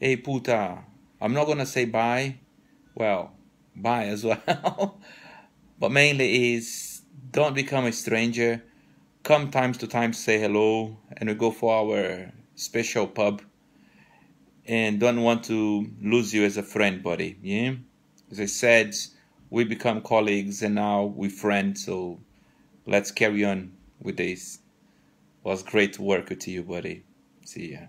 Hey, puta. I'm not going to say bye. Well, bye as well. but mainly is don't become a stranger. Come times to time say hello and we go for our special pub. And don't want to lose you as a friend, buddy. Yeah? As I said, we become colleagues and now we friends. So let's carry on with this. It was great work with you, buddy. See ya.